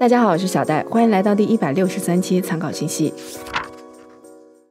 大家好，我是小戴，欢迎来到第一百六十三期参考信息。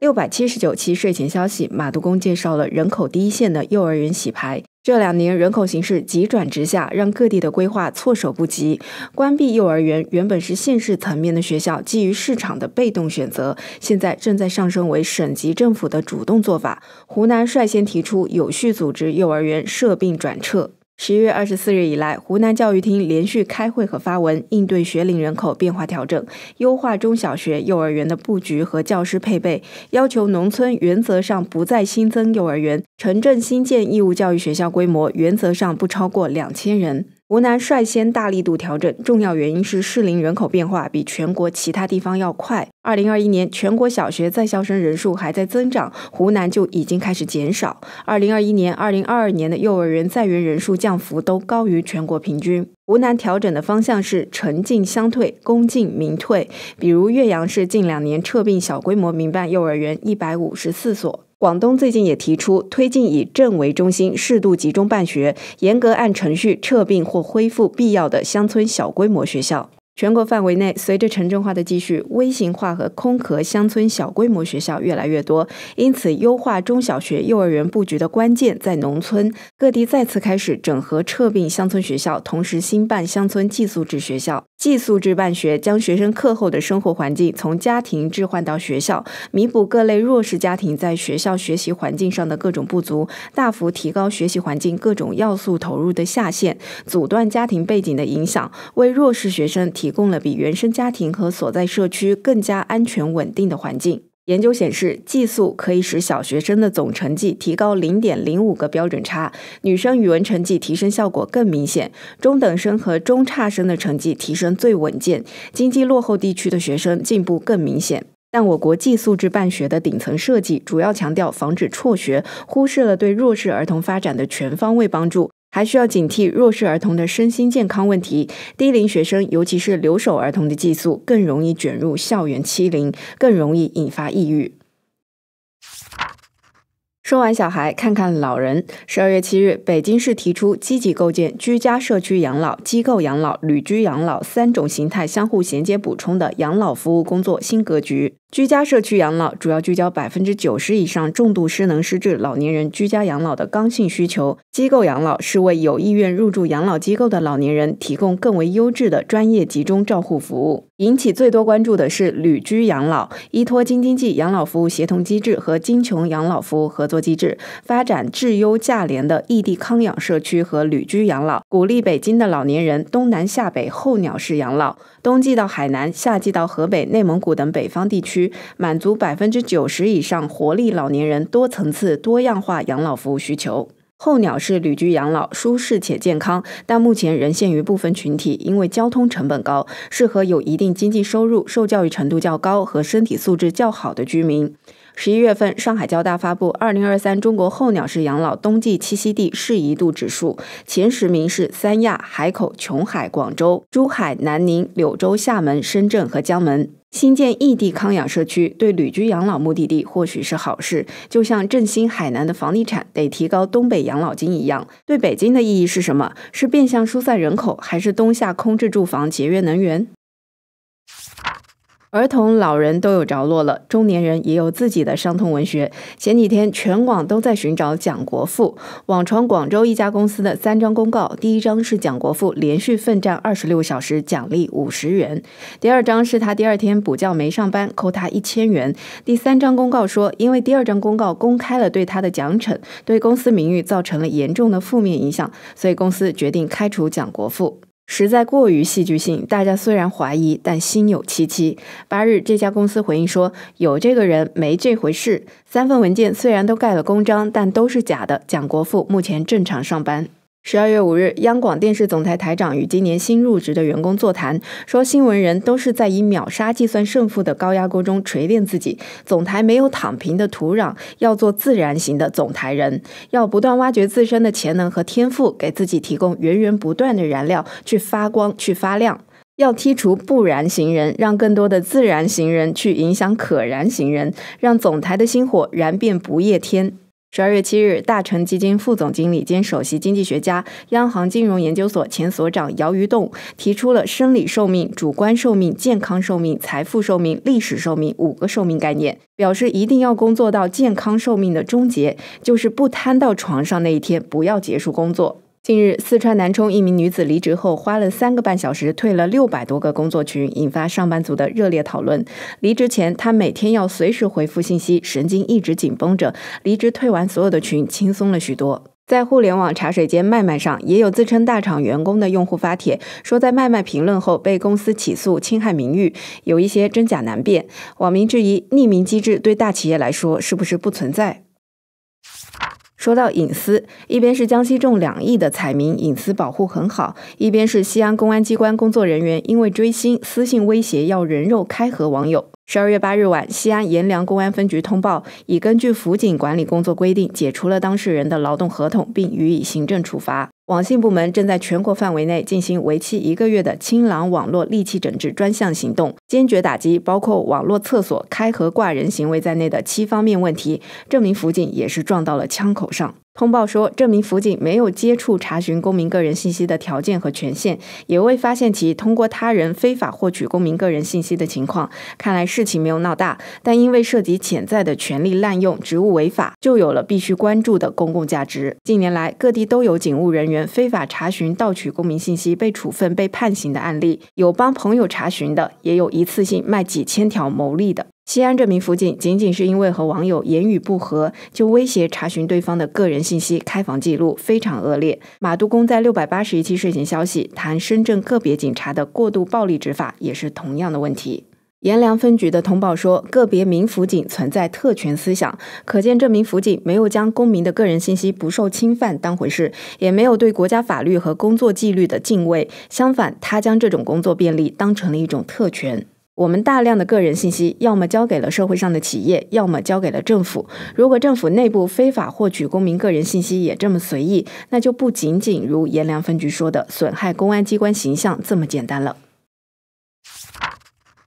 六百七十九期睡前消息，马杜公介绍了人口第一线的幼儿园洗牌。这两年人口形势急转直下，让各地的规划措手不及。关闭幼儿园原本是县市层面的学校基于市场的被动选择，现在正在上升为省级政府的主动做法。湖南率先提出有序组织幼儿园设并转撤。十一月二十四日以来，湖南教育厅连续开会和发文，应对学龄人口变化调整，优化中小学、幼儿园的布局和教师配备，要求农村原则上不再新增幼儿园，城镇新建义务教育学校规模原则上不超过两千人。湖南率先大力度调整，重要原因是适龄人口变化比全国其他地方要快。二零二一年全国小学在校生人数还在增长，湖南就已经开始减少。二零二一年、二零二二年的幼儿园在园人数降幅都高于全国平均。湖南调整的方向是城进乡退、公进民退，比如岳阳市近两年撤并小规模民办幼儿园一百五十四所。广东最近也提出推进以镇为中心适度集中办学，严格按程序撤并或恢复必要的乡村小规模学校。全国范围内，随着城镇化的继续，微型化和空壳乡村小规模学校越来越多。因此，优化中小学、幼儿园布局的关键在农村。各地再次开始整合撤并乡村学校，同时新办乡村寄宿制学校。寄宿制办学将学生课后的生活环境从家庭置换到学校，弥补各类弱势家庭在学校学习环境上的各种不足，大幅提高学习环境各种要素投入的下限，阻断家庭背景的影响，为弱势学生提。提供了比原生家庭和所在社区更加安全稳定的环境。研究显示，寄宿可以使小学生的总成绩提高零点零五个标准差，女生语文成绩提升效果更明显，中等生和中差生的成绩提升最稳健，经济落后地区的学生进步更明显。但我国寄宿制办学的顶层设计主要强调防止辍学，忽视了对弱势儿童发展的全方位帮助。还需要警惕弱势儿童的身心健康问题。低龄学生，尤其是留守儿童的寄宿，更容易卷入校园欺凌，更容易引发抑郁。说完小孩，看看老人。十二月七日，北京市提出积极构建居家、社区养老、机构养老、旅居养老三种形态相互衔接补充的养老服务工作新格局。居家社区养老主要聚焦百分之九十以上重度失能失智老年人居家养老的刚性需求；机构养老是为有意愿入住养老机构的老年人提供更为优质的专业集中照护服务。引起最多关注的是旅居养老，依托京津冀养老服务协同机制和京琼养老服务合作。机制发展质优价廉的异地康养社区和旅居养老，鼓励北京的老年人东南下北候鸟式养老，冬季到海南，夏季到河北、内蒙古等北方地区，满足百分之九十以上活力老年人多层次、多样化养老服务需求。候鸟式旅居养老舒适且健康，但目前仍限于部分群体，因为交通成本高，适合有一定经济收入、受教育程度较高和身体素质较好的居民。十一月份，上海交大发布《二零二三中国候鸟式养老冬季栖息地适宜度指数》，前十名是三亚、海口、琼海、广州、珠海、南宁、柳州、厦门、深圳和江门。新建异地康养社区，对旅居养老目的地或许是好事，就像振兴海南的房地产，得提高东北养老金一样。对北京的意义是什么？是变相疏散人口，还是冬夏空置住房节约能源？儿童、老人都有着落了，中年人也有自己的伤痛文学。前几天，全网都在寻找蒋国富，网传广州一家公司的三张公告：第一张是蒋国富连续奋战二十六小时，奖励五十元；第二张是他第二天补觉没上班，扣他一千元；第三张公告说，因为第二张公告公开了对他的奖惩，对公司名誉造成了严重的负面影响，所以公司决定开除蒋国富。实在过于戏剧性，大家虽然怀疑，但心有戚戚。八日，这家公司回应说，有这个人没这回事。三份文件虽然都盖了公章，但都是假的。蒋国富目前正常上班。十二月五日，央广电视总台台长与今年新入职的员工座谈，说：“新闻人都是在以秒杀计算胜负的高压锅中锤炼自己。总台没有躺平的土壤，要做自然型的总台人，要不断挖掘自身的潜能和天赋，给自己提供源源不断的燃料，去发光，去发亮。要剔除不燃型人，让更多的自然型人去影响可燃型人，让总台的星火燃遍不夜天。”十二月七日，大成基金副总经理兼首席经济学家、央行金融研究所前所长姚余栋提出了生理寿命、主观寿命、健康寿命、财富寿命、历史寿命五个寿命概念，表示一定要工作到健康寿命的终结，就是不瘫到床上那一天，不要结束工作。近日，四川南充一名女子离职后，花了三个半小时退了六百多个工作群，引发上班族的热烈讨论。离职前，她每天要随时回复信息，神经一直紧绷着；离职退完所有的群，轻松了许多。在互联网茶水间“麦麦”上，也有自称大厂员工的用户发帖说，在“麦麦”评论后被公司起诉侵害名誉，有一些真假难辨。网民质疑：匿名机制对大企业来说是不是不存在？说到隐私，一边是江西中两亿的彩民隐私保护很好，一边是西安公安机关工作人员因为追星私信威胁要人肉开河。网友。十二月八日晚，西安阎良公安分局通报，已根据辅警管理工作规定，解除了当事人的劳动合同，并予以行政处罚。网信部门正在全国范围内进行为期一个月的清朗网络利器整治专项行动，坚决打击包括网络厕所开合挂人行为在内的七方面问题。这名辅警也是撞到了枪口上。通报说，这名辅警没有接触查询公民个人信息的条件和权限，也未发现其通过他人非法获取公民个人信息的情况。看来事情没有闹大，但因为涉及潜在的权利滥用、职务违法，就有了必须关注的公共价值。近年来，各地都有警务人员非法查询、盗取公民信息被处分、被判刑的案例，有帮朋友查询的，也有一次性卖几千条牟利的。西安这名辅警仅仅是因为和网友言语不和，就威胁查询对方的个人信息、开房记录，非常恶劣。马都公在六百八十一期睡前消息谈深圳个别警察的过度暴力执法，也是同样的问题。阎良分局的通报说，个别民辅警存在特权思想，可见这名辅警没有将公民的个人信息不受侵犯当回事，也没有对国家法律和工作纪律的敬畏，相反，他将这种工作便利当成了一种特权。我们大量的个人信息，要么交给了社会上的企业，要么交给了政府。如果政府内部非法获取公民个人信息也这么随意，那就不仅仅如阎良分局说的损害公安机关形象这么简单了。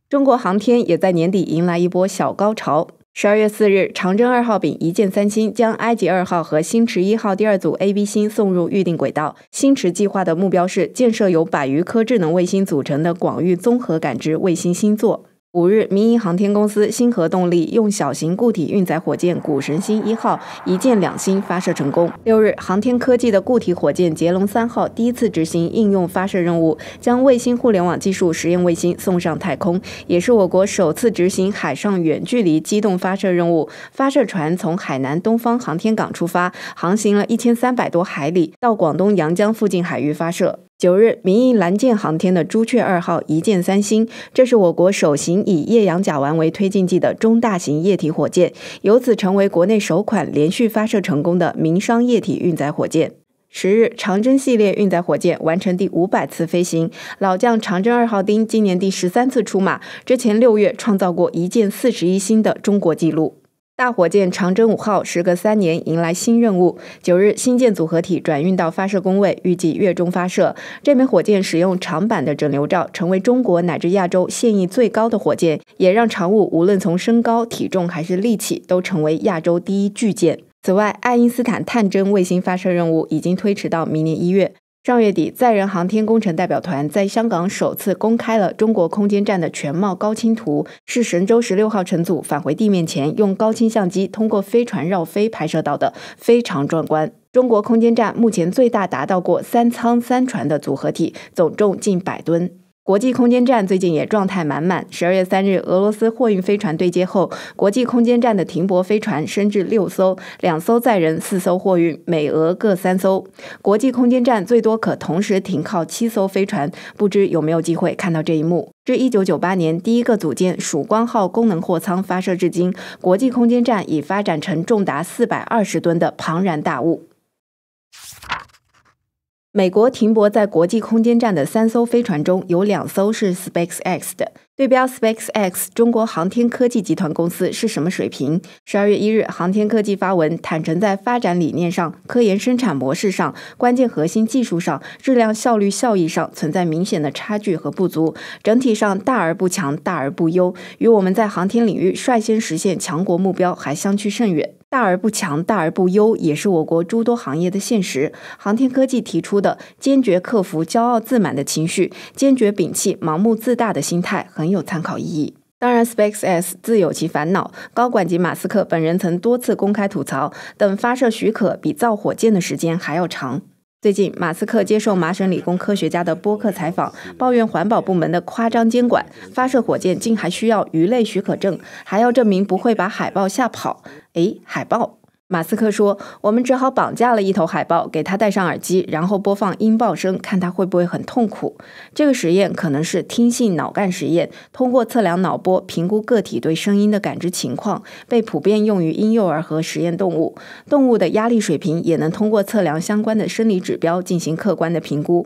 中国航天也在年底迎来一波小高潮。十二月四日，长征二号丙一箭三星将埃及二号和星驰一号第二组 A、B 星送入预定轨道。星驰计划的目标是建设由百余颗智能卫星组成的广域综合感知卫星星座。五日，民营航天公司星河动力用小型固体运载火箭“谷神星一号”一箭两星发射成功。六日，航天科技的固体火箭捷龙三号第一次执行应用发射任务，将卫星互联网技术实验卫星送上太空，也是我国首次执行海上远距离机动发射任务。发射船从海南东方航天港出发，航行了一千三百多海里，到广东阳江附近海域发射。九日，民营蓝箭航天的朱雀二号一箭三星，这是我国首型以液氧甲烷为推进剂的中大型液体火箭，由此成为国内首款连续发射成功的民商液体运载火箭。十日，长征系列运载火箭完成第五百次飞行，老将长征二号丁今年第十三次出马，之前六月创造过一箭四十一星的中国纪录。大火箭长征五号时隔三年迎来新任务。九日，新建组合体转运到发射工位，预计月中发射。这枚火箭使用长版的整流罩，成为中国乃至亚洲现役最高的火箭，也让长五无论从身高、体重还是力气，都成为亚洲第一巨舰。此外，爱因斯坦探针卫星发射任务已经推迟到明年一月。上月底，载人航天工程代表团在香港首次公开了中国空间站的全貌高清图，是神舟十六号乘组返回地面前用高清相机通过飞船绕飞拍摄到的，非常壮观。中国空间站目前最大达到过三舱三船的组合体，总重近百吨。国际空间站最近也状态满满。十二月三日，俄罗斯货运飞船对接后，国际空间站的停泊飞船升至六艘，两艘载人，四艘货运，美俄各三艘。国际空间站最多可同时停靠七艘飞船，不知有没有机会看到这一幕。至一九九八年第一个组建“曙光号”功能货舱发射至今，国际空间站已发展成重达四百二十吨的庞然大物。美国停泊在国际空间站的三艘飞船中，有两艘是 SpaceX 的。对标 SpaceX，中国航天科技集团公司是什么水平？十二月一日，航天科技发文坦诚，在发展理念上、科研生产模式上、关键核心技术上、质量效率效益上，存在明显的差距和不足。整体上，大而不强，大而不优，与我们在航天领域率先实现强国目标还相去甚远。大而不强大而不优，也是我国诸多行业的现实。航天科技提出的坚决克服骄傲自满的情绪，坚决摒弃盲目自大的心态，很有参考意义。当然，SpaceX 自有其烦恼，高管及马斯克本人曾多次公开吐槽，等发射许可比造火箭的时间还要长。最近，马斯克接受麻省理工科学家的播客采访，抱怨环保部门的夸张监管，发射火箭竟还需要鱼类许可证，还要证明不会把海豹吓跑。哎，海豹。马斯克说：“我们只好绑架了一头海豹，给它戴上耳机，然后播放音爆声，看它会不会很痛苦。这个实验可能是听性脑干实验，通过测量脑波评估个体对声音的感知情况，被普遍用于婴幼儿和实验动物。动物的压力水平也能通过测量相关的生理指标进行客观的评估。”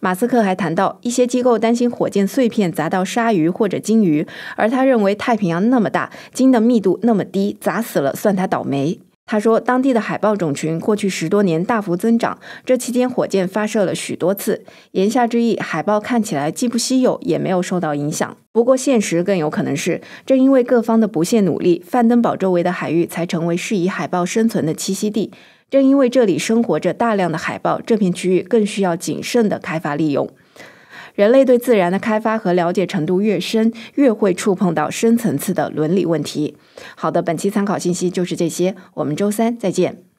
马斯克还谈到，一些机构担心火箭碎片砸到鲨鱼或者鲸鱼，而他认为太平洋那么大，鲸的密度那么低，砸死了算他倒霉。他说，当地的海豹种群过去十多年大幅增长，这期间火箭发射了许多次。言下之意，海豹看起来既不稀有，也没有受到影响。不过，现实更有可能是，正因为各方的不懈努力，范登堡周围的海域才成为适宜海豹生存的栖息地。正因为这里生活着大量的海豹，这片区域更需要谨慎的开发利用。人类对自然的开发和了解程度越深，越会触碰到深层次的伦理问题。好的，本期参考信息就是这些，我们周三再见。